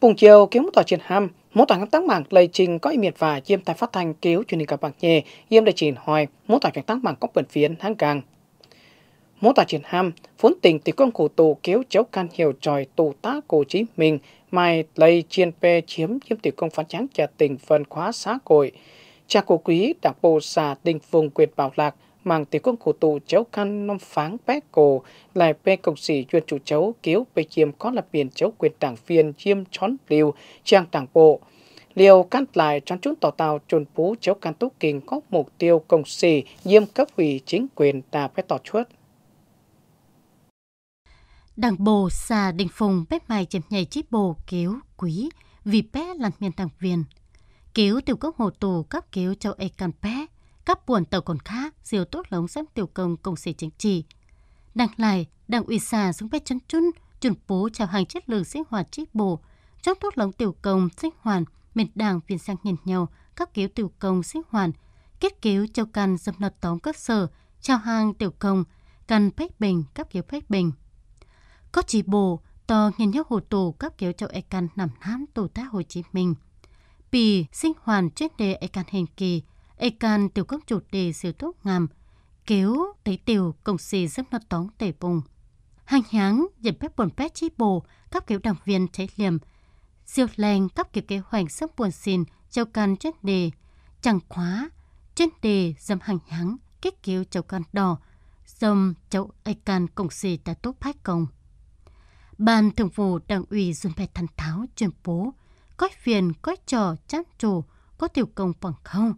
Bùng chiều kiếm tòa chiến ham, muốn tòa ngắm tăng mạng lây trình có ý miệt và chiêm tài phát thanh cứu truyền hình cả bảng nhề, yêm đại trình hoài, muốn tòa chuyển tăng mạng có bẩn phiến hang càng. Muốn tòa chiến ham, phốn tình tỷ quân cổ tù cứu cháu can hiểu tròi tù tá cổ chí mình, mai lây chiên pe chiếm chiếm tỷ công phán tráng trả tình phần khóa xá cội. Cha cổ quý đảng bộ xà tình vùng quyệt bảo lạc, mang tí quân khổ tù cháu khăn năm pháng bé cổ, lại bê cộng sĩ chuyên chủ cháu cứu bê chiêm có là biển cháu quyền đảng viên chiêm chón liều, trang đảng bộ. Liều căn lại trong chúng tỏ tàu trồn phú cháu căn tốt kinh có mục tiêu cộng sĩ nghiêm cấp ủy chính quyền ta phải tỏ chuốt. Đảng bộ xà đình phùng bếp mai chìm nhảy chít bồ kéo quý vì bé là miền đảng viên. Kéo tiểu quốc hồ tù cấp kéo cháu e căn bé các buồn tàu còn khá diều tốt lống xem tiểu công công sĩ chính trị. Đằng lại, đảng ủy xã xuống bếp chân chun, chuẩn bố chào hàng chất lượng sinh hoạt trí bộ, trong tốt lống tiểu công sinh hoàn miền đảng viên sang nhìn nhau, các kiểu tiểu công sinh hoàn kết kiểu châu căn dập nọt tóm cơ sở, chào hàng tiểu công, căn phách bình, các kiểu phách bình. Có trí bộ, to nhìn nhau hồ tù các kiểu châu e căn nằm nám tổ tá Hồ Chí Minh. Bì sinh hoàn chuyên đề e căn hình kỳ, can tiểu công chủ đề siêu tốt ngam kéo tế tiểu công si giấc nó tóng tể bùng hành háng dịp phép buồn phép chi bồ các kiểu đảng viên chế liềm siêu lành các kiểu kế hoạch sắp buồn xin châu can chuyên đề chẳng khóa chuyên đề dâm hành háng kết kiểu châu can đỏ dâm châu can công si đã tốt phách công Ban thường vụ đảng ủy dùng vẻ thần tháo tuyên bố, có phiền, có trò, chán trù, có tiểu công bằng không,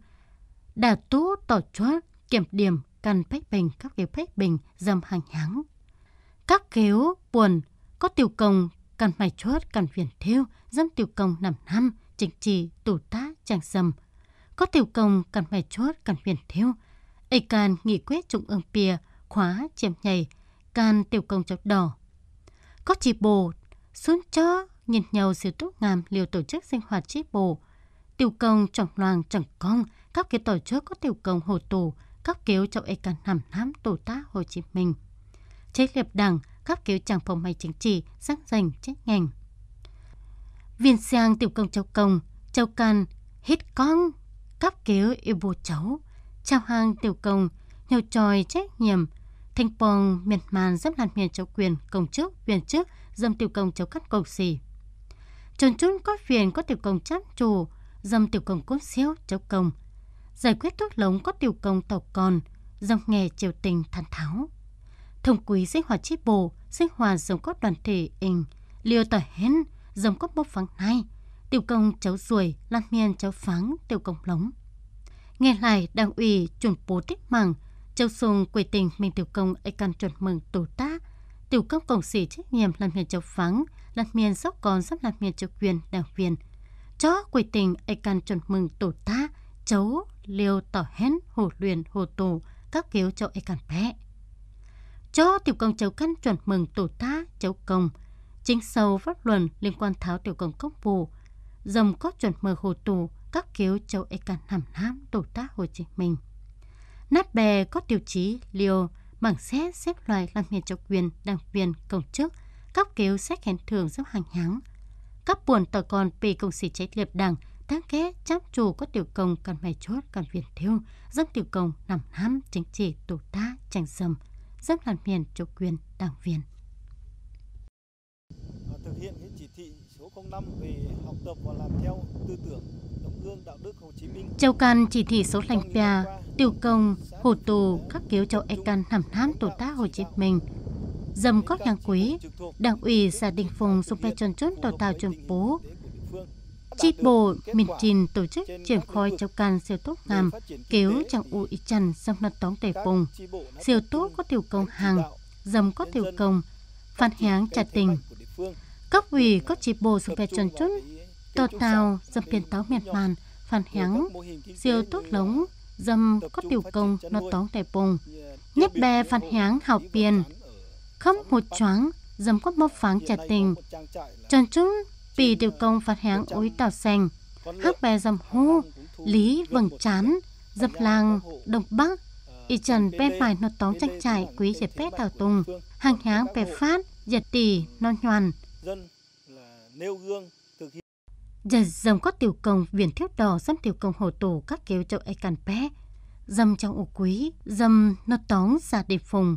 đã tú tỏ chót kiểm điểm cần phép bình các kiểu phép bình dầm hàng hắng. Các kiểu buồn có tiểu công cần phải chốt cần phiền thiêu dân tiểu công nằm năm chỉnh trì tủ tá chẳng dầm. Có tiểu công cần phải chốt cần phiền thiêu. Ê can nghị quyết trung ương pìa khóa chiếm nhảy can tiểu công chọc đỏ. Có chỉ bồ xuống chó nhìn nhau sự túc ngàm liều tổ chức sinh hoạt chi bồ. Tiểu công trọng loàng chẳng công các cái tổ chức có tiểu công hồ tù, các cứu cho ê cần hàm nám tổ tá Hồ Chí Minh. Chế liệp đảng, các cứu chẳng phòng mày chính trị, sắc giành chết ngành. Viên sang tiểu công châu công, châu can, hít con, các cứu yêu bố cháu, trao hàng tiểu công, nhau tròi trách nhiệm, thanh phong miệt màn dấp làn miền châu quyền, công chức, quyền chức, dâm tiểu công châu cắt cầu xì. Trần chút có phiền có tiểu công chát trù, dâm tiểu công cốt xíu, châu công, giải quyết thuốc lống có tiểu công tộc còn, dòng nghề triều tình thàn tháo. Thông quý sinh hoạt chi bộ, sinh hoạt giống có đoàn thể ình, liều tỏi hến giống có bốc phẳng nay tiểu công cháu ruồi, lan miên cháu pháng, tiểu công lống. Nghe lại đảng ủy chuẩn bố tích mạng, châu sùng quỷ tình mình tiểu công ấy căn chuẩn mừng tổ tá, tiểu công cộng sĩ trách nhiệm làm miên cháu pháng, làm miên sóc còn sắp làm miên châu quyền đảng viên. Chó quỷ tình ấy căn chuẩn mừng tổ tá, chấu liều tỏ hén hồ luyện hồ tù các kiếu cho e cản bé cho tiểu công chấu căn chuẩn mừng tổ ta chấu công chính sâu pháp luận liên quan tháo tiểu công công vụ dầm có chuẩn mờ hồ tù các kiếu châu e can hàm nam tổ ta hồ chí minh nát bè có tiêu chí liều bằng xét xếp loại làm việc cho quyền đảng viên công chức các kiếu xét khen thường giúp hàng nháng các buồn tờ còn bị công sĩ chế liệp đảng Tháng ghé chắp chủ có tiểu công cần mày chốt cần viền thiêu, dân tiểu công nằm hám chính trị tổ tá tranh dầm, dân làm miền chủ quyền đảng viên. Thực hiện cái chỉ thị số 05 về học tập và làm theo tư tưởng Châu Can chỉ thị số lành pia, tiểu công, hồ tù, khắc kiếu châu e can hàm thám tổ tá Hồ Chí Minh. Dầm có đảng quý, đảng ủy xã Đình Phùng xung quanh tròn chốt tổ tàu chuẩn bố, chi bộ miền trình tổ chức triển khai trong can siêu tốt ngam kéo chẳng u ý chăn xâm nật tóm tề bùng siêu tốt có tiểu công hàng dầm có tiểu công phan hiáng trà tình cấp ủy có chi bộ sự phê chuẩn chút tổ tàu dầm tiền táo miệt màn phản hiáng siêu tốt lống dầm có tiểu công nó tóm tề bùng nhất bè phản hiáng hào tiền khấm một choáng dầm có mốc pháng trà tình trần chút vì tiểu công phát hãng ối tỏ sành, hát bè dầm hô, lý vầng chán, dập làng, đồng bắc, y trần bè phải nó tóng tranh trải quý dễ bè tảo tùng, hàng háng bè phát, giật tỷ, non nhoàn. Giật dầm có tiểu công viền thiếu đỏ dâm tiểu công hồ tổ các kéo châu ai càn bè, dâm trong ô quý, dầm nó tóng giả đề phùng.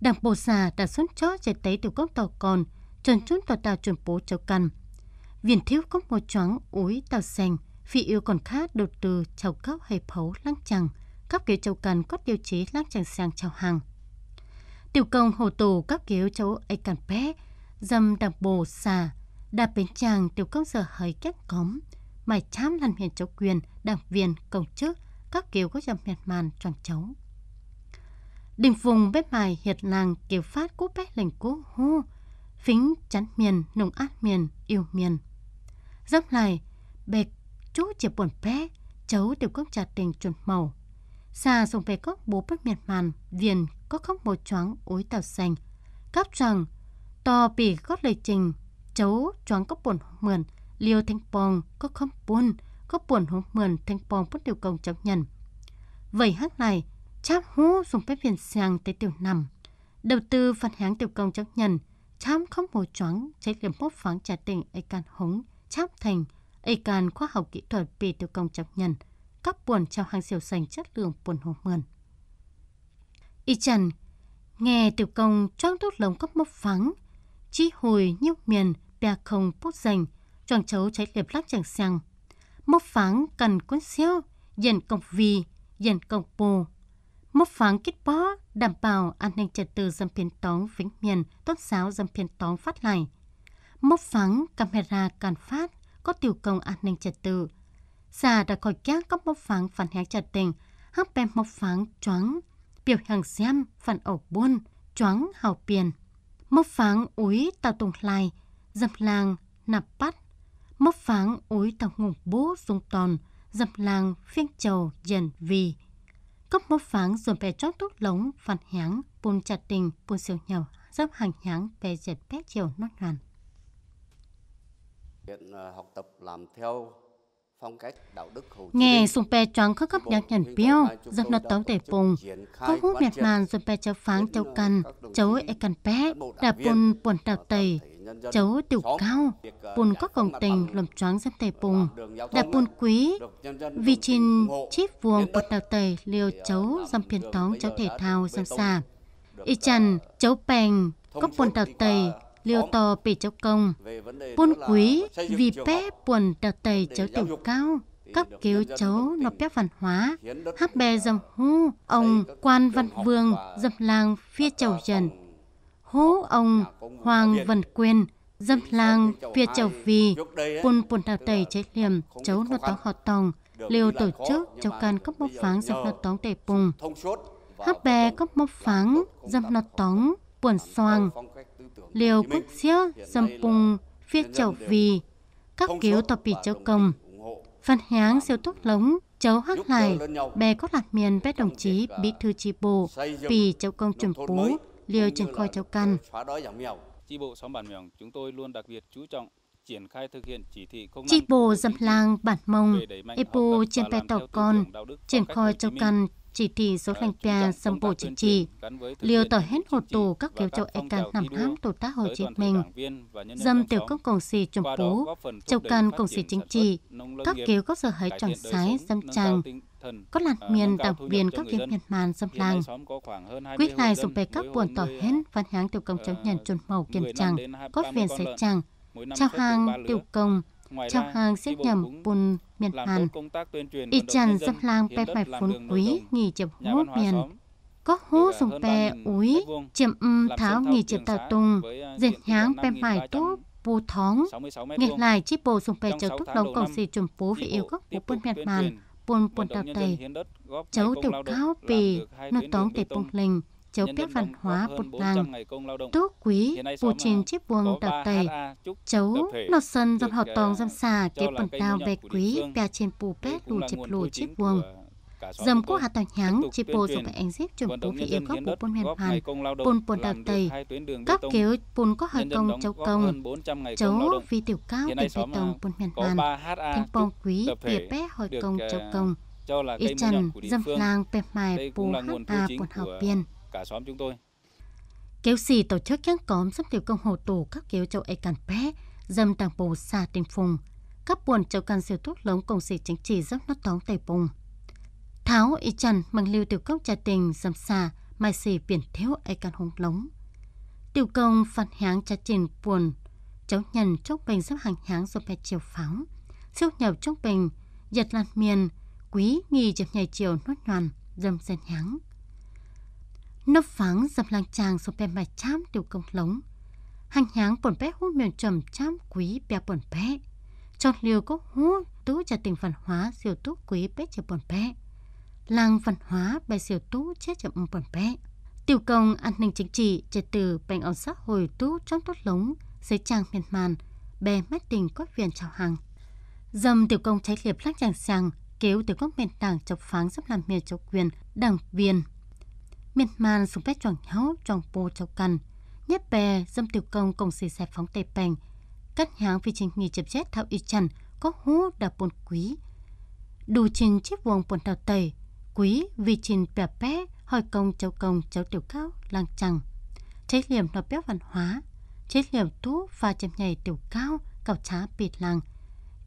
Đảng bộ giả đã xuân chó chạy tới tiểu công tàu còn, trần chút tòa đào chuẩn bố cháu căn. Viện thiếu có một choáng úi tàu sành, phi yêu còn khác đột từ chầu cấp hay phấu lăng chẳng, các kiểu châu cần có tiêu chí lăng chẳng sang chào hàng. Tiểu công hồ tù các kiểu châu ấy cản bé, dầm đặc bồ xà, đạp bến chàng tiểu công giờ hơi kép cống, mài chám lăn miền châu quyền, đảng viên, công chức, các kiểu có dầm miệt màn tròn chấu. Đình vùng bếp mài hiệt làng kiểu phát cú bé lành cú hô, phính chắn miền, nùng át miền, yêu miền, Dốc này, bệt chú chỉ buồn bé, cháu tiểu công trả tình chuẩn màu. Xa dùng về cốc bố bất miệt màn, viền có khóc một choáng ối tàu xanh. Cáp rằng, to bì gót lời trình, cháu choáng có buồn mượn, liều thanh bong có khóc buồn, có buồn hống mượn thanh bong bất điều công chấp nhận. Vậy hát này, cháp hú dùng phép viền sang tới tiểu nằm. Đầu tư phản hãng tiểu công chấp nhận, chám không một choáng cháy liềm bốc phán trả tình ấy can hống cháp thành ấy can khoa học kỹ thuật bị tiêu công chấp nhân các buồn trong hàng siêu sành chất lượng buồn hồ mượn y trần nghe tiêu công choang đốt lồng cốc mốc vắng chi hồi như miền bè không bút dành choang chấu cháy liệp lắc chẳng sang mốc vắng cần cuốn siêu dần công vi dần công bù mốc vắng kết bó đảm bảo an ninh trật tự dân phiên tóng vĩnh miền tốt giáo dân phiên tóng phát lại móc phẳng camera can phát có tiểu công an ninh trật tự. Già đã khỏi các các móc phẳng phản hẹn trật tình, hấp bèm móc phẳng choáng, biểu hàng xem phản ẩu buôn, choáng hào piền. Móc phẳng úi tàu tùng lai, dập làng nạp bắt. Móc phẳng úi tàu ngủng bố dung tòn, dập làng phiên trầu dần vì. Cấp móc pháng dồn bè chót tốt lống phản hẹn, buôn chặt tình, buôn siêu nhau, dấp hàng hãng về dệt bé chiều nốt ngàn Hiện ờ, học tập làm theo phong cách đạo đức Hồ Nghe sung pe choáng khắc khắp nhạc nhận biêu, dập nợ tấu tể bùng, có hút miệt màn sung pe cháu pháng cháu cần cháu e cần bé, đạp bùn buồn đào tẩy, cháu tiểu cao, ờ, bùn có công tình lầm choáng dân tể bùng, đạp bùn quý, vì trên chip vuông bột đào tẩy liều ờ, cháu dâm phiền tóng cháu thể thao dâm xà. Y chăn, cháu bèng, có buồn đào tẩy, liều tò bể cháu công, buôn quý vì bé buồn đặc tầy cháu tiểu cao, các kiếu cháu nộp phép văn hóa, hát bè dầm hú ông quan văn vương dâm làng phía chầu trần, hú ông hoàng văn quyền dâm làng phía chầu vì buôn buồn đào tẩy chế liềm cháu nô tóng họ tòng liều tổ chức cháu can cấp mốc pháng dâm nô tóng tề bùng hát bè cấp mốc pháng dâm nô tóng buồn xoàng liều quốc xía dâm bùng viết chậu vì các kiểu tập bị chậu công phân háng siêu túc lống cháu hát lại bè có lạc miền bé đồng chí bí à, thư chi bộ vì cháu công chuẩn bố liều triển khoi cháu căn chi bộ xóm bản mèo chúng tôi luôn đặc biệt chú trọng Chi bộ dâm lang bản mông, Epo trên tay tàu con, triển khoi châu căn, chỉ thị số lành pia xâm bộ chính trị, liều tỏ hết hồ tù các kiểu châu e can nằm hãm tổ tác Hồ Chí Minh, dâm tiểu công cộng xì trùm bố, châu căn cộng xì chính trị, các kiểu các sở hãy tròn sái, dâm tràng, có lạt miền đặc biệt các viên miền màn xâm lang Quyết này dùng về các buồn tỏ hết văn háng tiểu công chống nhận chuẩn màu kiềm chẳng, có viên sẽ chẳng, trao hàng tiểu công, trao hàng xếp nhầm bùn miền Hàn. y chẳng dâm lang bè phải phốn quý, nghỉ chậm hú miền. Có hú dùng bè úi, chậm um tháo nghỉ chậm tàu tung, dệt nháng bè phải tốt bù thóng. nghe lại, chiếc bộ dùng bè cháu thuốc đóng cổng xì chuẩn phố vì yêu gốc của bùn miền Hàn, bùn bùn đào tầy. Cháu tiểu cao bì, nó tóng để bùng linh cháu biết văn hóa bột làng, tước quý, bù trình chiếc buông đạp tầy, cháu nọt sân dập họt tòng dâm xà ờ, kế bằng đào bè quý bè trên bù bét lù chịp lù chiếc buông. Dầm quốc hạt tòa nháng, chỉ bộ dòng phải anh giếp chuẩn bố vị yêu góp bộ bôn huyền hoàn, bôn bồn đạp tầy, các kéo bồn có hơi công cháu công, cháu vì tiểu cao tỉnh bê tông ờ, bôn miền hoàn, thanh bông quý tìa bé hơi công cháu công, y trần dầm làng bẹp mài bù hát à bồn học viên cả xóm chúng tôi. Kéo xì tổ chức các cóm giúp tiểu công hồ tù các kéo châu ai càn bé, dâm đảng bồ xa tình phùng. Các buồn châu càn siêu thuốc lống công sĩ chính trị giúp nó tóng tây bùng. Tháo y trần mừng lưu tiểu công trà tình dâm xa, mai xì biển thiếu ai càn hùng lống. Tiểu công phạt háng trà trình buồn, cháu nhận chốc bình giúp hàng háng rồi bè chiều pháo. Siêu nhập chốc bình, giật lan miền, quý nghi chập nhảy chiều nốt nhoàn, dâm sen háng nó pháng dập lang chàng số bè mà chám tiểu công lống. Hành nháng bổn bé hút miền trầm chám quý bè bổn bé. chọn liều có hút tú trả tình văn hóa diều tú quý bé trả bổn bé. Làng văn hóa bè diều tú chết trả bổn bé. Tiểu công an ninh chính trị trẻ từ bệnh ổn xã hội tú trong tốt lống giấy trang miền màn bè mắt tình có viện chào hàng. Dầm tiểu công trái liệp lắc chàng sàng kéo tiểu công miền đảng chọc pháng giúp làm miền chọc quyền đảng viên miền man sung pet tròn héo tròn bồ châu cần nhất bè dâm tiểu công cùng xì xẹp phóng tây bành cắt hàng vì trình nghỉ chập chết thao y trần có hú đà bồn quý đủ trình chiếc vuông bồn đào tây quý vì trình bè bé hỏi công châu công cháu tiểu cao lang chẳng chế liềm nó béo văn hóa chế liềm tú và chậm nhảy tiểu cao cào trá bịt làng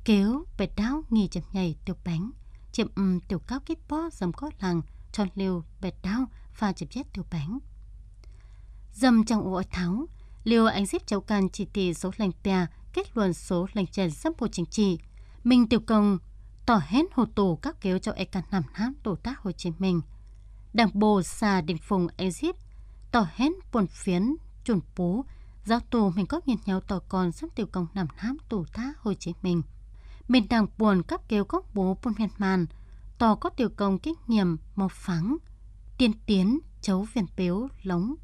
kéo bệt đáo nghỉ chậm nhảy tiểu bánh chậm tiểu cao kít bó dầm có làng tròn liều bệt đáo pha chập chết tiêu bánh. Dầm trong ổ tháo, liều anh xếp cháu can chỉ tỷ số lành pè kết luận số lành trần sắp bộ chính trị. Mình tiểu công tỏ hết hồ tù các kéo cho e can nằm hám tổ tác Hồ Chí Minh. Đảng bộ xà đình phùng anh xếp tỏ hết buồn phiến chuẩn bú giáo tù mình có nhìn nhau tỏ còn sắp tiểu công nằm hám tổ tác Hồ Chí Minh. Mình đang buồn các kéo góc bố buồn miền màn, tỏ có tiểu công kinh nghiệm một phẳng, tiên tiến, chấu viền piếu, lóng.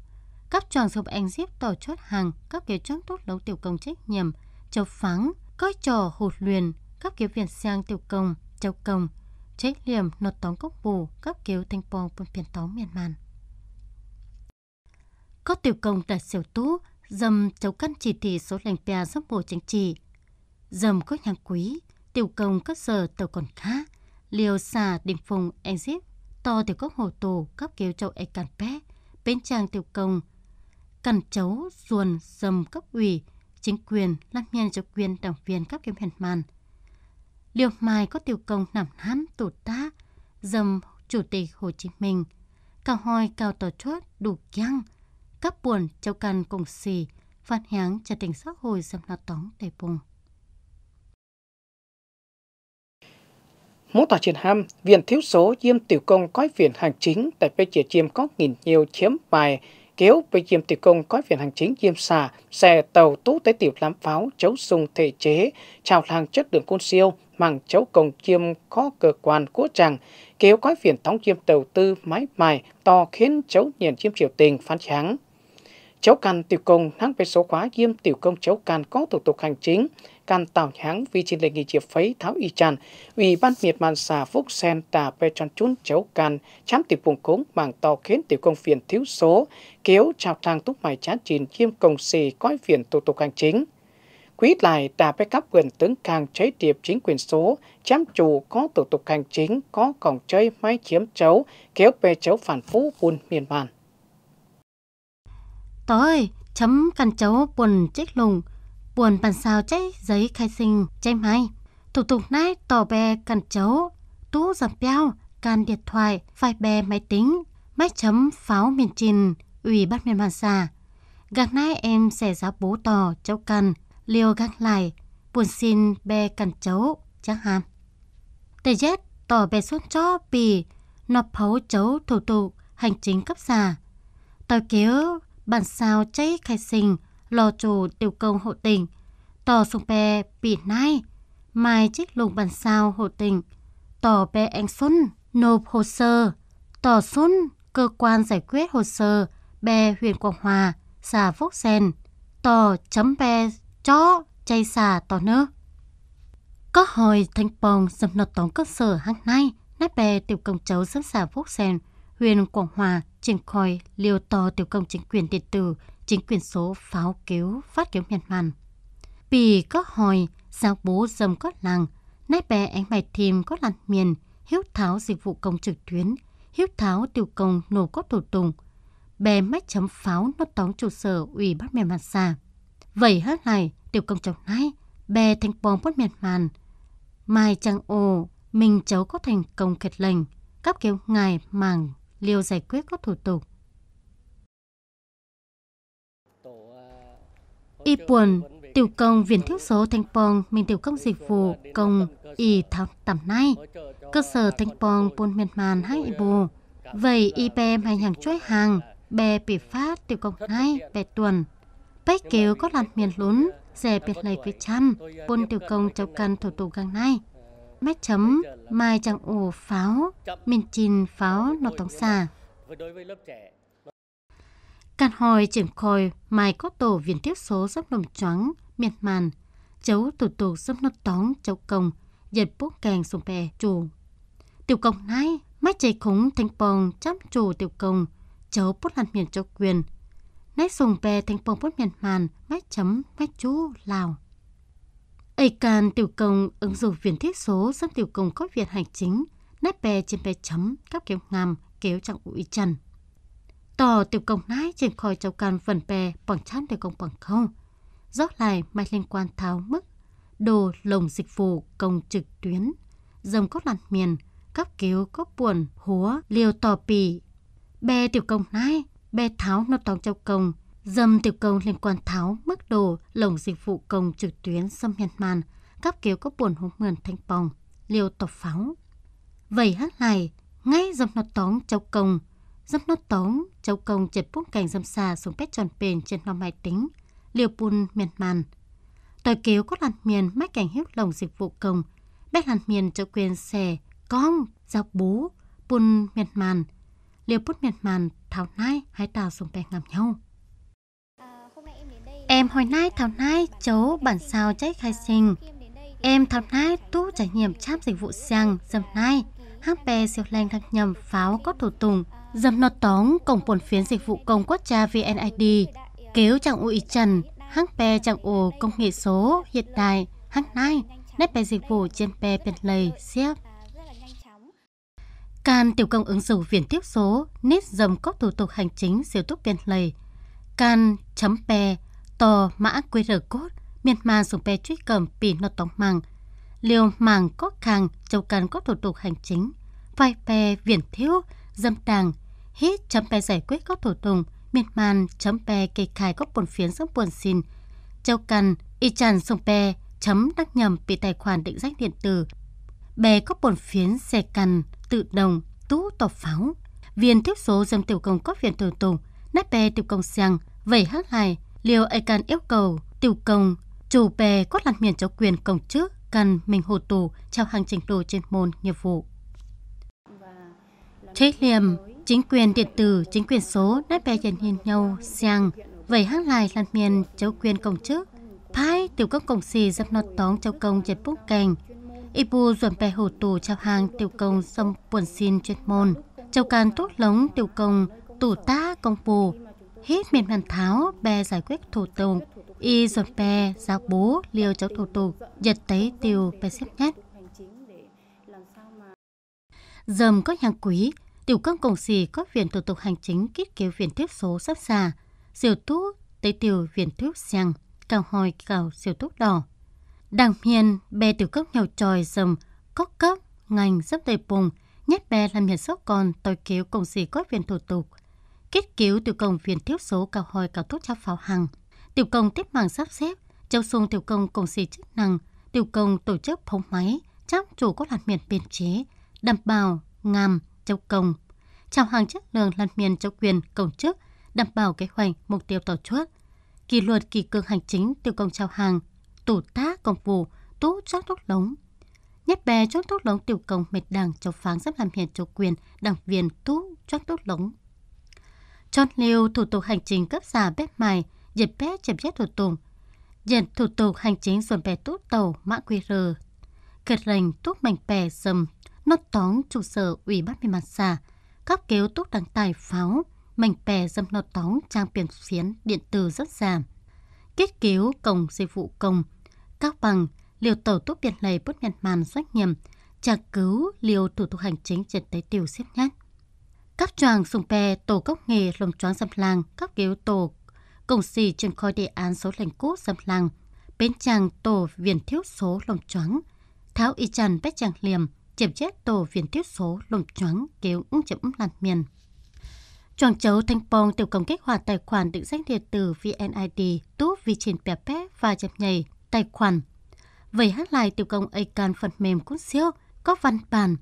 Các trường sụp anh giếp tổ chốt hàng, các kiểu chống tốt lấu tiểu công trách nhiệm, chấu pháng, coi trò hụt luyền, các kiểu viền sang tiểu công, châu công, trách liềm nột tóng cốc bù, các kiểu thanh bò bên biển tóng miền màn. Có tiểu công tại siêu tú, dầm chấu căn chỉ thị số lành pia sắp bộ chính trị. Dầm có nhà quý, tiểu công các giờ tàu còn khá, liều xà đình phùng anh giếp to tiểu cốc hồ tù cấp kiểu chậu e cản bé, bến trang tiểu công, cản chấu, ruồn, dầm cấp ủy, chính quyền, lắp nhân cho quyền đảng viên cấp kiếm hèn màn. Liều mai có tiểu công nằm hám tủ tá, dầm chủ tịch Hồ Chí Minh, cao hoi cao tổ chốt đủ kiăng, cấp buồn châu căn cùng xì, phát háng cho tình xã hội dầm là tóng đầy bùng. Muốn tỏ triển ham, viện thiếu số diêm tiểu công có viện hành chính tại bê chìa chiêm có nghìn nhiều chiếm bài, kéo bê chiêm tiểu công có viện hành chính diêm xà, xe tàu tú tế tiểu lám pháo, chấu sung thể chế, trào làng chất đường côn siêu, màng chấu công chiêm có cơ quan của chàng, kéo có viện thống chiêm đầu tư mái mài, to khiến chấu nhận chiêm triều tình phán tráng cháu can tiểu công nắng về số khóa diêm tiểu công cháu can có thủ tục hành chính can tào nháng vì trên lệ nghị chiệp phấy tháo y chan ủy ban miệt màn xà phúc sen tà pe chan chun chéo can chám tiệp vùng cống mảng tàu khiến tiểu công phiền thiếu số kéo chào thang túc mày chán chìn kiêm công xì coi phiền tổ tục hành chính quý lại tà pe cắp quyền tướng càng cháy tiệp chính quyền số chám chủ có tổ tục hành chính có cổng chơi máy chiếm chấu kéo pe chấu phản phú buôn miền màn tối chấm căn chấu buồn chết lùng buồn bàn sao cháy giấy khai sinh cháy mai thủ tục nai tỏ bè cần chấu tú giảm peo can điện thoại phai bè máy tính máy chấm pháo miền trình ủy bắt miền bàn xà gạc nai em sẽ giáo bố tò cháu cần liều gác lại buồn xin bè cần chấu chắc hàm tề chết tỏ bè xuống chó bì nộp hấu chấu thủ tục hành chính cấp xã tàu kéo bản sao cháy khai sinh lo chủ tiểu công hộ tỉnh, tỏ sùng bè bị nay, mai trích lùng bàn sao hộ tỉnh, tỏ bè anh xuân nộp hồ sơ, tỏ xuân cơ quan giải quyết hồ sơ bè huyện Quảng Hòa, xà Phúc Sen, tỏ chấm bè chó chay xà tỏ nước. Có hồi thanh bồng dầm nọt tống cơ sở hàng nay, nát bè tiểu công cháu sắp xà Phúc Sen, huyện Quảng Hòa triển khai liều to tiểu công chính quyền điện tử, chính quyền số pháo cứu phát cứu màn Bì có hồi, giáo bố dầm có làng, nét bè ánh mày thìm có lặn miền, hiếu tháo dịch vụ công trực tuyến, hiếu tháo tiểu công nổ có thủ tùng, bè mách chấm pháo nó tóng trụ sở ủy bắt Myanmar xa. Vậy hết này, tiểu công chống nay, bè thành bất miền màn Mai chẳng ồ, mình cháu có thành công kẹt lệnh, cấp kiểu ngài màng liều giải quyết các thủ tục. Y buồn tiểu công viện thiếu số thanh pong mình tiểu công dịch vụ công y thọc tầm nay cơ sở thanh pong buôn miền màn hai y bù vậy y bè hành hàng chuối hàng bè bị phát tiểu công hai bè tuần bách kéo có làn miền lún dè biệt lấy với chăm buôn tiểu công cháu cần thủ tục gần nay mét chấm mai chẳng ổ pháo, miền chín pháo nó tống xa. Càn hồi chuyển khôi mai có tổ viên tiếp số dốc đồng choáng miệt màn, chấu tụ tụ dốc nó tóng chấu công, dệt bút kèng sùng bè chủ. Tiểu công này, mắt chảy khúng thành bồng chấm chủ tiểu công, chấu bút lăn miền cho quyền. Nét sùng bè thành bồng bút miệt màn, mắt chấm, mắt chú, lào ấy can tiểu công ứng dụng viễn thiết số xâm tiểu công có viện hành chính nét bè trên bè chấm các kéo ngàm kéo trọng ủi trần tò tiểu công nái trên khỏi châu can phần bè bằng chán tiểu công bằng không rót lại mai liên quan tháo mức đồ lồng dịch vụ công trực tuyến dòng có lặn miền cấp kéo có buồn húa liều tò pì bè tiểu công nái bè tháo nó tòng châu công Dâm tiểu công liên quan tháo, mức đồ, lồng dịch vụ công trực tuyến xâm màn cấp cứu có buồn hùng mượn thanh bồng, liều tộc pháo. Vậy hát này, ngay dâm nó tóng châu công, dâm nó tóng châu công chệt bút cảnh dâm xa xuống pet tròn bền trên nó máy tính, liều bùn Myanmar. Tòi kéo có làn miền mách cảnh hiếu lồng dịch vụ công, bét làn miền cho quyền xe, con, dọc bú, bùn Myanmar, liều bút Myanmar tháo nai hai tàu xuống bè ngầm nhau. Em hồi nay thảo nay chấu bản sao trách khai sinh. Em thảo nay tu trải nghiệm cháp dịch vụ sang dầm nay. HP siêu lanh đăng nhầm pháo có thủ tùng. Dầm nọt tóng cổng bổn phiến dịch vụ công quốc gia VNID. Kéo chẳng ui trần. HP chẳng ồ công nghệ số hiện đại. Hắc nay. Nét bè dịch vụ trên bè biển lầy xếp. Can tiểu công ứng dụng viễn tiếp số, nít dầm có thủ tục hành chính siêu túc biên lầy. Can chấm pe tờ mã QR code miệt mà dùng bè truy cầm bị nó tống màng Liều màng có khàng châu cần có thủ tục hành chính. vài bè viển thiếu, dâm tàng Hít chấm bè giải quyết các thủ tục. miệt màn chấm bè kê khai các buồn phiến giống buồn xin. Châu cần y tràn dùng bè chấm đắc nhầm bị tài khoản định danh điện tử. Bè có buồn phiến xe cần tự động tú tọp pháo. Viên thiếu số dâm tiểu công có viện thủ tục. nét bè tiểu công sang, vẩy hát hài liêu ấy cần yêu cầu tiểu công chủ bè cốt lăn miền cho quyền công chức cần mình hồ tù theo hàng trình đồ chuyên môn nghiệp vụ. Thế liềm, chính quyền điện tử, chính quyền số nét bè dần hiền nhau sang vậy hang lại lăn miền cháu quyền công chức phái tiểu công công xì dập nọt tóng cháu công dệt bút cành ibu chuẩn bè hồ tù trao hàng tiểu công xâm buồn xin chuyên môn châu can tốt lống tiểu công tủ tá công bù hết miền bàn tháo bè giải quyết thủ tục y giọt bè giáo bố liều cháu thủ tục giật tấy tiêu bè xếp nhất. dầm có hàng quý tiểu công cổng xì có viện thủ tục hành chính kết kế viện tiếp số sắp xà diều tú tấy tiêu viện tiếp xiang, cao hồi cào diều tú đỏ đảng hiền bè tiểu cấp nghèo tròi dầm có cấp ngành dấp đầy bùng nhất bè làm hiền sốc còn tôi kéo cổng xì có viện thủ tục kết cứu tiểu công viên thiếu số cao hồi cao tốt cho pháo hằng tiểu công tiếp mảng sắp xếp châu xuống tiểu công cùng xì chức năng tiểu công tổ chức phóng máy chắc chủ các làn miền biên chế đảm bảo ngàm châu công chào hàng chất lượng làn miền châu quyền công chức đảm bảo kế hoạch mục tiêu tổ chức kỷ luật kỳ cương hành chính tiểu công trao hàng tủ tá công vụ tú chót đốt lống nhất bè chót đốt lống tiểu công mệt đảng chống phán giáp làm hiện chủ quyền đảng viên tú chót đốt lống chọn liều thủ tục hành chính cấp xã bếp mài, dịp bé chậm chết thủ tục, dịp thủ tục hành chính dồn bè tốt tàu mã QR, kết lệnh tốt mảnh bè dầm, nốt tóng trụ sở ủy ban miền mặt xã, các kéo tốt đăng tài pháo, mảnh bè dâm nốt tóng trang biển phiến điện tử rất giảm. Kết cứu cổng dịch vụ công, các bằng liều tàu tốt biệt lầy bút nhật màn doanh nghiệp, tra cứu liều thủ tục hành chính trên tới tiểu xếp nhát choàng sùng pè tổ cốc nghề lồng choáng dâm làng các yếu tổ công xì trên khói đề án số lành cũ dâm làng bến tràng tổ viền thiếu số lồng choáng tháo y tràn bách tràng liềm chiếm chết tổ viền thiếu số lồng choáng kéo ứng chấm làn miền Chọn chấu thanh pong tiểu công kích hoạt tài khoản định danh điện tử VNID, tú vi trình bẹp bé và chậm nhảy, tài khoản. Vậy hát lại tiểu công ACAN phần mềm cũng siêu, có văn bản.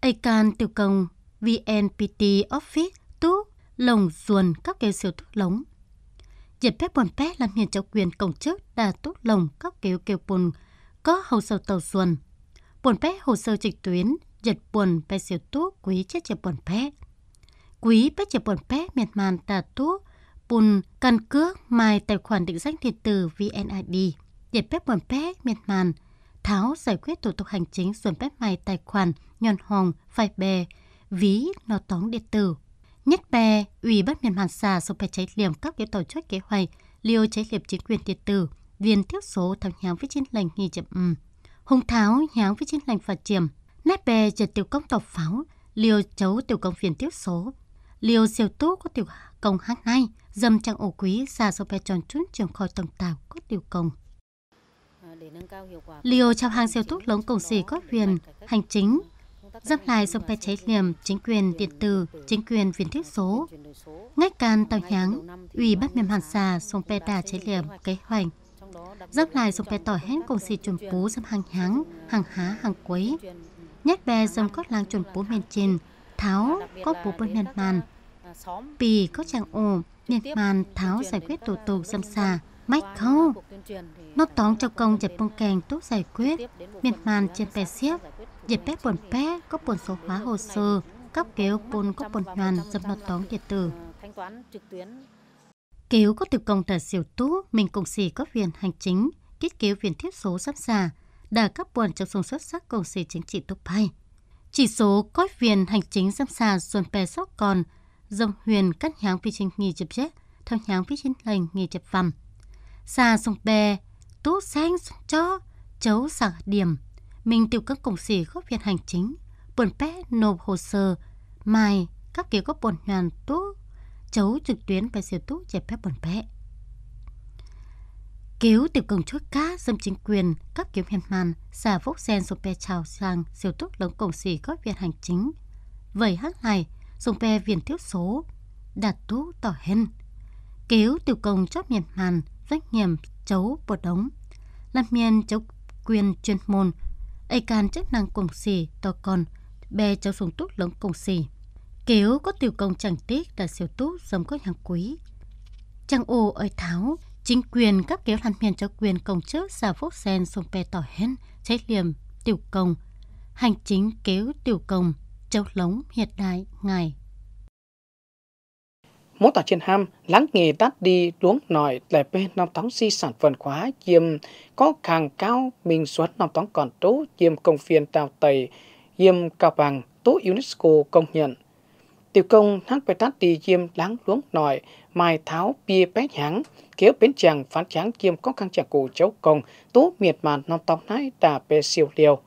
ACAN tiểu công VNPT Office tú lồng ruồn các kêu siêu thuốc lống. Dịch phép bồn bé làm hiện cho quyền cổng chức đà tốt lồng các kêu kêu bồn có hồ sơ tàu ruồn. Bồn bé hồ sơ trực tuyến dịch buồn bé siêu thuốc quý chết chịp bồn bé. Quý bé chịp bồn bé miệt màn đà thuốc bùn căn cước mai tài khoản định danh điện tử VNID. Dịch phép bồn bé miệt màn tháo giải quyết thủ tục hành chính ruồn bé mai tài khoản nhân hồng phải bè ví nó tóng điện tử. Nhất bè, Ủy bất miền Hàn xà sổ phải cháy liềm các yếu tổ chức kế hoạch liều cháy liềm chính quyền điện tử, viên tiếp số thảo nháng với chiến lành nghi chậm ừm. Hùng tháo nháng với chiến lành phạt chiềm, nét bè giật tiểu công tộc pháo, liều chấu tiểu công phiền tiếp số, liều siêu tú có tiểu công hát nay, dầm trang ổ quý xà sổ phải tròn trún trường khỏi tầng tàu có tiểu công à, liều trao hàng siêu túc lớn cổng xỉ có quyền hành chính dắp lại sông phe cháy liềm, chính quyền điện tử, chính quyền viên thiết số. Ngách can tàu nháng, ủy bắt mềm hàn xà, sông phe đà cháy liềm, kế hoành. dắp lại sông phe tỏi hết cùng xì chuẩn bố dâm hàng nháng, hàng há, hàng quấy. Nhét bè dòng cốt làng chuẩn bố miền trên, tháo, có bố bên miền màn. Pì có chàng ồ, miền màn tháo giải quyết thủ tục dâm xà, mách khâu. Nó tóm trong công dẹp bông kèng tốt giải quyết, miền màn trên bè xiếp, Dịp bé bồn bé có bồn số hóa hồ sơ, cấp kéo bồn có bồn hoàn dân mặt toán điện tử. Kéo có tiểu công tại siêu tú, mình cùng xì có viên hành chính, kết kéo viên thiết số sắp xà, đã cấp buồn trong sông xuất sắc công xì chính trị tốt bay. Chỉ số có viên hành chính giám xà dồn bè sóc còn, dòng huyền cắt nháng vi trình nghỉ chập chết, theo nháng vi trình lành nghỉ chập vằm. xa sông bè, tú xanh cho, chấu sạc điểm, mình tiểu các cổng sĩ góp viện hành chính, buồn pé nộp hồ sơ, mai các kiểu góp buồn nhàn tú, chấu trực tuyến và siêu tú dẹp phép buồn pé, Cứu tiểu công chốt cá dâm chính quyền các kiểu hiền màn xà phúc sen dùng pe trào sang siêu tú lớn cổng sĩ góp viện hành chính. Vậy hát này dùng pe viện thiếu số đạt tú tỏ hên, Cứu tiểu công chốt miền màn doanh nghiệp chấu bột đống. Làm miền chấu quyền chuyên môn ấy can chức năng cùng xì to con bè cháu xuống túc lớn cùng xì kiểu có tiểu công chẳng tiếc là siêu tút giống có hàng quý chẳng ô ơi tháo chính quyền các kéo hàn miền cho quyền công chức giả phúc sen sông pe tỏ hen cháy liềm tiểu công hành chính kéo tiểu công châu lống hiện đại ngài Mỗi tòa trên ham lắng nghề tắt đi luống nổi lẻ bên nông tóng si sản phần khóa chiêm có càng cao mình xuất nông tóng còn trú chiêm công phiên tàu tầy chiêm cao bằng tố UNESCO công nhận. Tiểu công thắng bê tát đi chiêm láng luống nổi mai tháo bia bé nháng kéo bến chàng phán cháng chiêm có căng chàng cụ cháu công tố miệt màn nông tóng nái tà bê siêu liều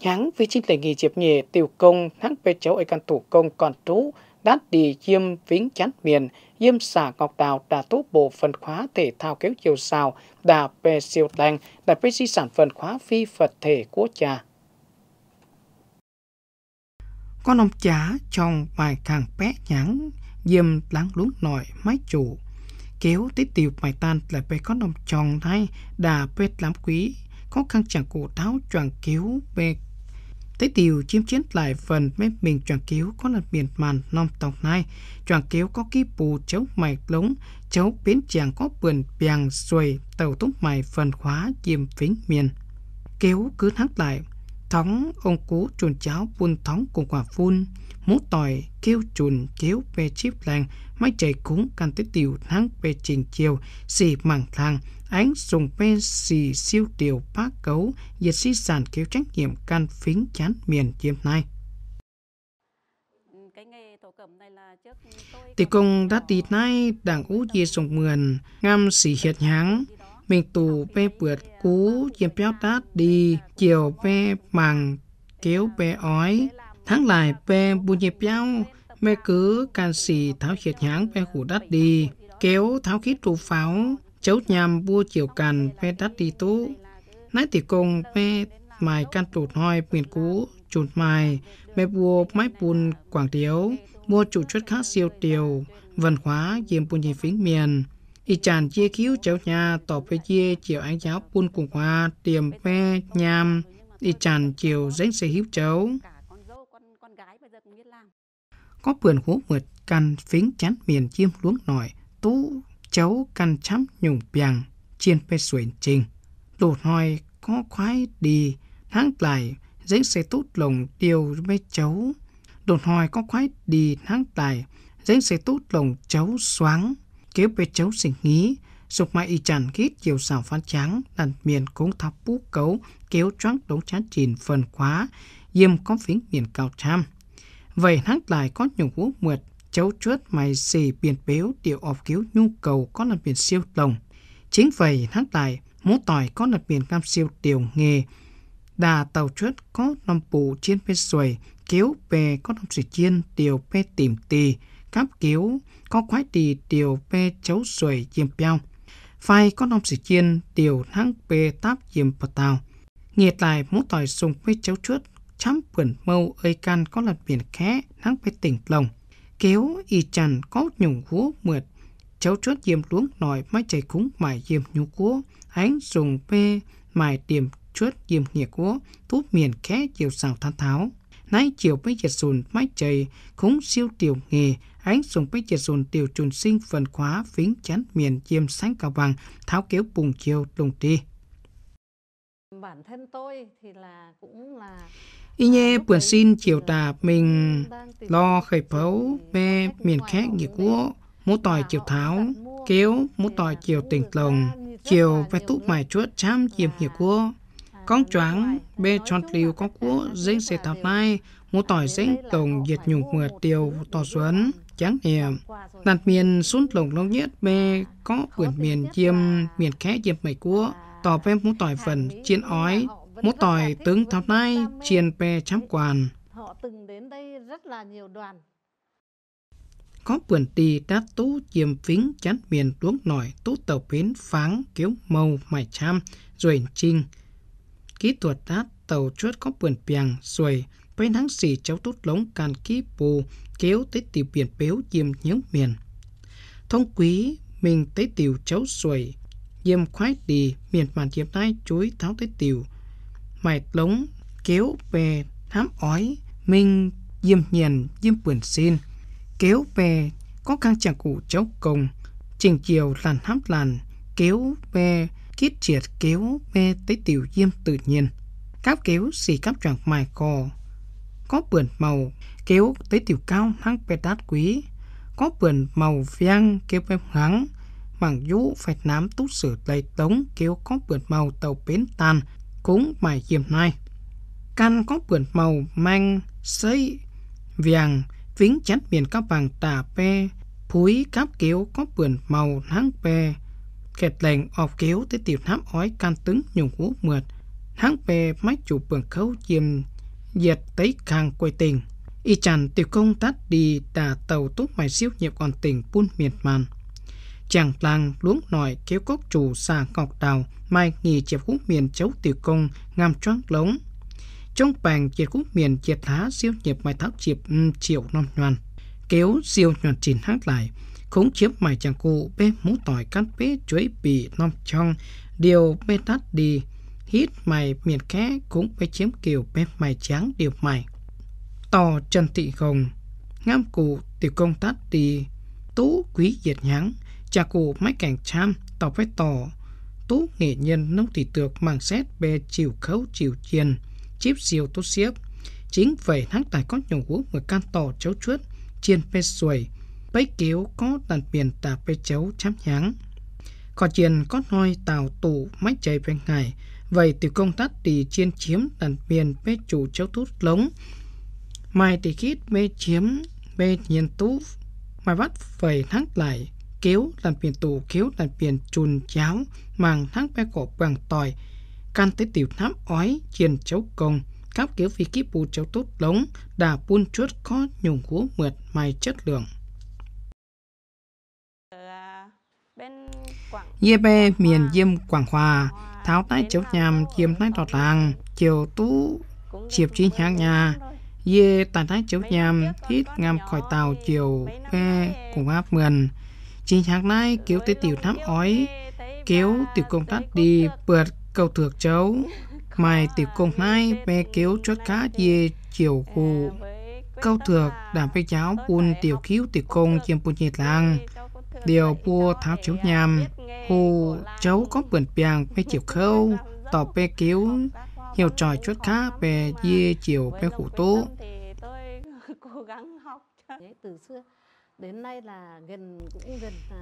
nháng vì chính lệ nghỉ diệp nhẹ tiểu công thắng bê cháu ấy căn thủ công còn trú đát đi diêm vĩnh chánh miền, diêm xả ngọc đào đã tốt bộ phần khóa thể thao kéo chiều sao đà bè siêu đen, đã bê di sản phần khóa phi Phật thể của cha. Con ông chá trong bài thằng bé nhắn, diêm láng lúng nội mái chủ. Kéo tới tiểu bài tan lại bè con ông tròn thay, đà bê lắm quý, có khăn chẳng cổ đáo choàng kéo bê Tới điều chiếm chiến lại phần mép mình chọn cứu có là miền màn nông tộc nai Chọn cứu có ký bù cháu mày lống, cháu biến chàng có bườn bèng xuôi tàu túc mày phần khóa diêm phính miền. Kéo cứ hắc lại, thóng ông cú chuồn cháo buôn thóng cùng quả phun. Mú tỏi kêu chuồn kéo về chip làng, máy chạy cúng can tới tiểu thắng về trình chiều, xì mảng thang ánh dùng pe xì siêu tiểu bác cấu diệt di sản kéo trách nhiệm can phính chán miền chiêm nay Tỷ công đã tì nay đảng ú dì dùng mườn ngâm xì hiệt nháng mình tù pe bượt à, cú chiêm béo tát đi chiều pe màng kéo pe ói tháng lại pe bu nhịp béo mê cứ can xì tháo hiệt nháng pe hủ đắt đi kéo tháo khí trụ pháo cháu nhằm bua chiều càn về đắt đi tú nãy thì công về mài can tụt hoi biển cũ chuột mài mẹ bua mái bùn quảng tiếu mua chủ chuất khác siêu tiều vần khóa diêm bùn nhì phính miền y tràn chia cứu cháu nhà tỏ về chia chiều ánh giáo bùn cùng hoa tiềm ve nham y tràn chiều dánh xe hiếu cháu có vườn hố mượt căn phính chán miền chiêm luống nổi tú cháu căn chấm nhung piang chiên phê xuển trình đột hoài có khoái đi tháng lại dễ sẽ tốt lòng điều với cháu đột hoài có khoái đi tháng lại dễ sẽ tốt lòng cháu xoáng kéo pe cháu sinh nghĩ sục mai y chẳng khít chiều xào phan trắng đàn miền cũng thắp bú cấu kéo choáng đống chán chìn phần khóa diêm có phính miền cao trăm vậy hắn lại có nhiều vũ mượt cháu chuốt mày xì biển béo điều ọp cứu nhu cầu có là biển siêu lồng. Chính vậy hát lại, mố tỏi có là biển cam siêu điều nghề. Đà tàu chuốt có nằm bù chiên bê xuầy, kéo bê có nằm sỉ chiên điều bê tìm tì, cáp cứu có quái tì điều bê cháu xuầy chiêm peo Phai có nằm sỉ chiên điều thắng bê táp chiêm bà tàu. Nghiệt lại mố tỏi dùng bê cháu chuốt chấm bẩn mâu ơi can có là biển khẽ thắng bê tỉnh lồng kéo y chàn có nhung húa mượt cháu chốt diêm luống nòi mái chạy cúng mài diêm nhú cúa ánh dùng bê mài tiềm chốt diêm nghĩa cúa túp miền khẽ chiều xào than tháo nay chiều bây giờ dồn mái chạy cúng siêu tiểu nghề ánh dùng bây giờ dồn tiểu trùn sinh phần khóa phính chắn miền diêm sáng cao bằng tháo kéo bùng chiều đồng đi bản thân tôi thì là cũng là y nhé bươn xin chiều tà mình lo khởi phấu mê miền khác nghiệp quốc mũ tòi chiều tháo kéo mũ tòi chiều tỉnh lồng chiều về túc mài chuốt chám chiêm nghiệp quốc con choáng bê tròn liều con quốc dính xe tạp nay mũ tỏi dính tổng diệt nhục mượt tiêu tò xuân chẳng hiểm nạt miền xuống lồng lâu nhất bê có bươn miền chiêm miền khác chiêm mày quốc tỏ bê mũ tỏi phần chiên ói Vâng, Mốt tỏi tướng thập nay chiên pe chám quản. Họ từng đến đây rất là nhiều đoàn. Có vườn tì đá tú chiềm phính chán miền tuống nổi tú tàu bến pháng kiếu màu mải cham rồi trinh. Kỹ thuật đá tàu chuốt có vườn piàng rồi bên nắng xì cháu tút lống càn ký bù kéo tới tiểu biển béo chiêm nhớ miền. Thông quý mình tới tiểu cháu xuôi diêm khoái đi miền màn diêm tay chuối tháo tới tiểu mày lống kéo về thám ói minh diêm nhiền diêm quyển xin kéo về có căng chẳng cụ chốc công trình chiều làn hám làn kéo về kiết triệt kéo về tới tiểu diêm tự nhiên cáp kéo xì cáp chẳng mài cò có bườn màu kéo tới tiểu cao hăng bê đát quý có bườn màu viang kéo về hắng bằng vũ phải nám tút sử đầy tống kéo có bườn màu tàu bến tan cũng mai chiêm nay. Căn có bượn màu mang xây vàng vĩnh chắn miền các vàng tà pe phúi cáp kéo có bượn màu nắng pe kẹt lệnh ọp kéo tới tiểu thám ói can tướng nhung vũ mượt nắng pe máy chủ bường khấu chiêm diệt tới càng quay tình y chàn tiểu công tát đi tà tàu túc mày siêu nhiệm còn tình buôn miệt màn chàng làng luống nòi kéo cốc chủ xà ngọc đào mai nghỉ chẹp khúc miền cháu tiểu công ngam choáng lống trong bàn chẹp khúc miền chẹp thá siêu nhịp mai tháo chẹp ừ, triệu năm nhoan kéo siêu nhoan chỉnh hát lại khống chiếm mài chàng cụ bê mũ tỏi cắt bê chuối bì năm trong điều bê tắt đi hít mày miền khẽ cũng bê chiếm kiều bê mày tráng điều mày to trần thị gồng ngam cụ tiểu công tắt đi tú quý diệt nhắn cha cụ máy cảnh cham tỏ với tỏ tú nghệ nhân nông thị tược mang xét bè chiều khấu chiều chiền chip siêu tố xiếp chính vậy hắn tài có nhiều vũ người can tỏ cháu chuốt chiên bê xuôi bấy kiếu có đàn biển tà pê cháu chám nháng có chiền có noi tàu tủ máy chạy bên ngày vậy từ công tác thì chiên chiếm đàn biển bê chủ cháu tút lống mai thì khít bê chiếm bê nhiên tú mai bắt vầy thắng lại kéo đàn biển tù kéo đàn biển chùn cháo màng thang bè cổ bằng tỏi can tới tiểu tháp ói chiền cháu công các kiểu phi kíp bù cháu tốt lống đà buôn chuốt có nhùng hú mượt mày chất lượng Dê bê miền diêm Quảng Hòa, tháo tay cháu nhàm chiêm tay đọt làng, chiều tú chiệp chi nhang nhà, dê tài tái cháu nhàm thiết ngam khỏi tàu chiều bê cùng áp mườn. Chi nhạc này kiểu tới tiểu tháp ói, kéo tiểu công tát đi bượt cầu thược cháu mày tiểu công hai bé kéo chót cá dê chiều khu câu thược đảm với cháu buôn tiểu cứu tiểu công chiêm buôn nhiệt làng điều bua tháo cháu nhằm hù cháu có bẩn piang bé chiều khâu tỏ bé cứu hiểu tròi chót cá bé dê chiều bé khủ tố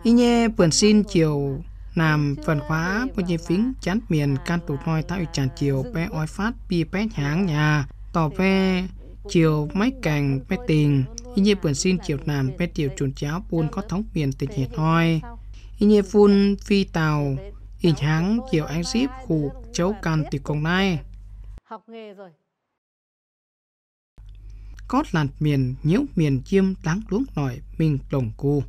y nhé bẩn xin chiều Nam phần khóa của dây phính chán miền can tụt hoi tạo tràn chiều bé oi phát bia bé hãng nhà tỏ ve chiều máy cành bé tình y như vườn xin chiều nàn bé tiểu chuồn cháo buôn có thống miền tình hệt hoi y như phun phi tàu y hãng chiều anh ship khu chấu can từ công nay học nghề rồi cót làn miền nhiễu miền chiêm đáng luống nổi mình đồng cu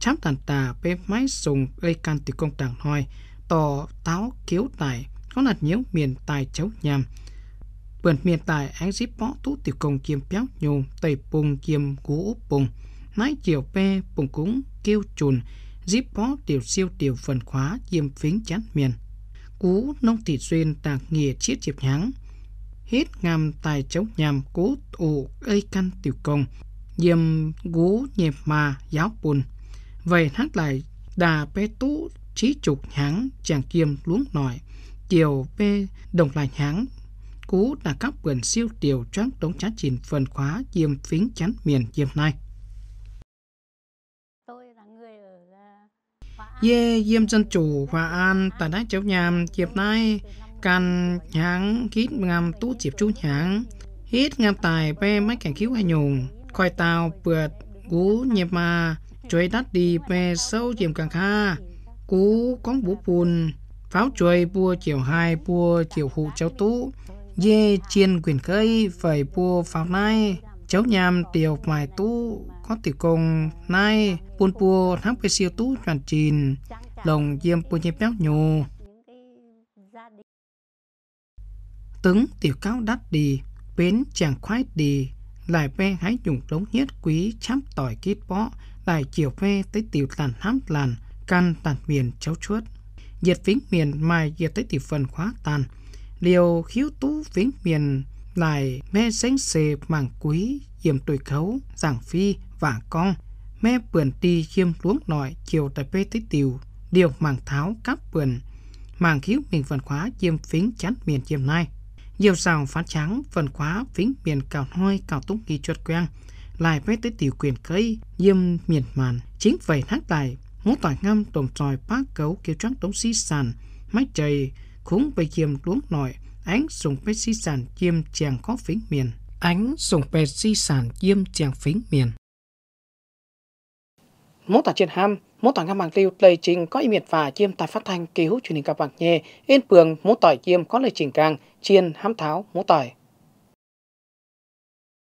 chám tàn tà bê máy dùng lây can từ công tàng hoài tò táo kiếu tài có là nhiễu miền tài cháu nhằm bần miền tài ánh dịp bó tú tiểu công kiêm béo nhù tây bùng kiêm cú úp bùng nãy chiều pe bùng cúng kêu chùn dịp bó tiểu siêu tiểu phần khóa kiêm phính chán miền cú nông thị duyên tạc nghề chiết chiệp nháng hết ngam tài cháu nhằm cú ủ cây căn tiểu công diêm gú nhẹp mà giáo bùn vậy hát lại đà bê tú trí trục hãng chàng kiêm luống nòi chiều bê đồng lại hãng cú là các quyền siêu tiểu trắng đống chá chìn phần khóa diêm phính chắn miền diêm nay à, dê diêm dân chủ hòa an tại đá cháu nhàm diệp nay can nháng hít ngam tú diệp chú nháng hít ngam tài bê máy cảnh cứu ai nhùng khoai tàu bượt gú nhẹ mà chuối tắt đi bè sâu chiếm càng kha cú con bố bùn pháo chuối bùa chiều hai bùa chiều hụ cháu tú dê chiên quyền cây phải bùa pháo nai cháu nhàm tiểu mài tú có tiểu công nai buôn bùa thắng bê siêu tú tràn chìn lồng diêm bùa nhịp béo nhù tướng tiểu cao đắt đi bến chàng khoái đi lại bê hái dùng lống nhất quý chám tỏi kít bó tại chiều ve tới tiểu tàn hám làn căn tàn miền cháu chuốt diệt vĩnh miền mai diệt tới tỷ phần khóa tàn liều khiếu tú vĩnh miền lại mê sánh xề mảng quý diệm tuổi khấu giảng phi và con mê bườn ti chiêm luống nội chiều tại phê tới tiểu điều mảng tháo cáp bườn mảng khiếu miền phần khóa chiêm phính chắn miền chiêm nay diều rào phán trắng phần khóa vĩnh miền cào hoi cào túng kỳ chuột quen lại với tới tiểu quyền cây diêm miệt màn chính vậy hát tài ngó tỏi ngâm tổng tròi bác cấu kêu trắng tống xí sàn máy trời khúng bề diêm luống nội ánh dùng bê xí sàn chiêm chàng có phính miền ánh dùng bề xí sàn chiêm chàng phính miền mỗi tòa trên ham mỗi tòa ngâm bằng tiêu lệ trình có ý miệt và chiêm tài phát thanh kỳ hữu truyền hình các bạn nhé yên phường mỗi tỏi chiêm có lời trình càng chiên hám tháo mỗi tỏi